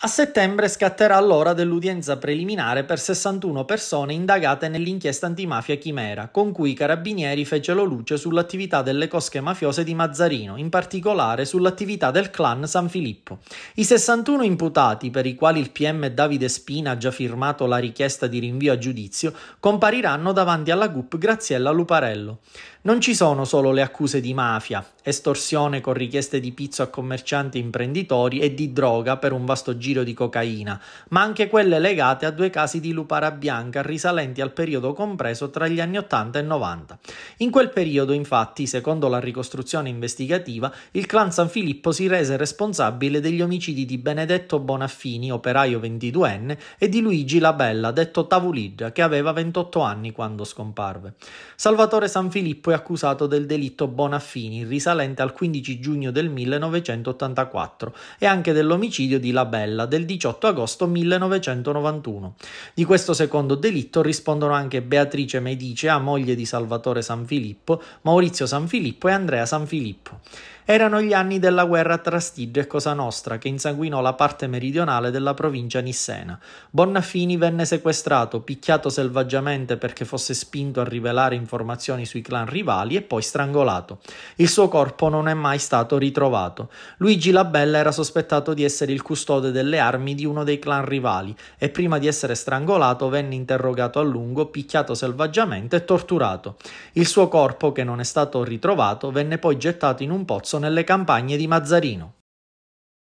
A settembre scatterà l'ora dell'udienza preliminare per 61 persone indagate nell'inchiesta antimafia Chimera, con cui i carabinieri fecero luce sull'attività delle cosche mafiose di Mazzarino, in particolare sull'attività del clan San Filippo. I 61 imputati, per i quali il PM Davide Spina ha già firmato la richiesta di rinvio a giudizio, compariranno davanti alla GUP Graziella Luparello. Non ci sono solo le accuse di mafia, estorsione con richieste di pizzo a commercianti e imprenditori e di droga per un vasto giro giro di cocaina, ma anche quelle legate a due casi di lupara bianca risalenti al periodo compreso tra gli anni 80 e 90. In quel periodo, infatti, secondo la ricostruzione investigativa, il clan San Filippo si rese responsabile degli omicidi di Benedetto Bonaffini, operaio 22enne, e di Luigi Labella, detto Tavuliggia, che aveva 28 anni quando scomparve. Salvatore San Filippo è accusato del delitto Bonaffini, risalente al 15 giugno del 1984, e anche dell'omicidio di Labella Campanella del 18 agosto 1991. Di questo secondo delitto rispondono anche Beatrice Medicea, moglie di Salvatore Sanfilippo, Maurizio Sanfilippo e Andrea Sanfilippo. Erano gli anni della guerra tra Stige e Cosa Nostra che insanguinò la parte meridionale della provincia nissena. Bonnaffini venne sequestrato, picchiato selvaggiamente perché fosse spinto a rivelare informazioni sui clan rivali e poi strangolato. Il suo corpo non è mai stato ritrovato. Luigi Labella era sospettato di essere il custode delle armi di uno dei clan rivali e prima di essere strangolato venne interrogato a lungo, picchiato selvaggiamente e torturato. Il suo corpo, che non è stato ritrovato, venne poi gettato in un pozzo nelle campagne di Mazzarino.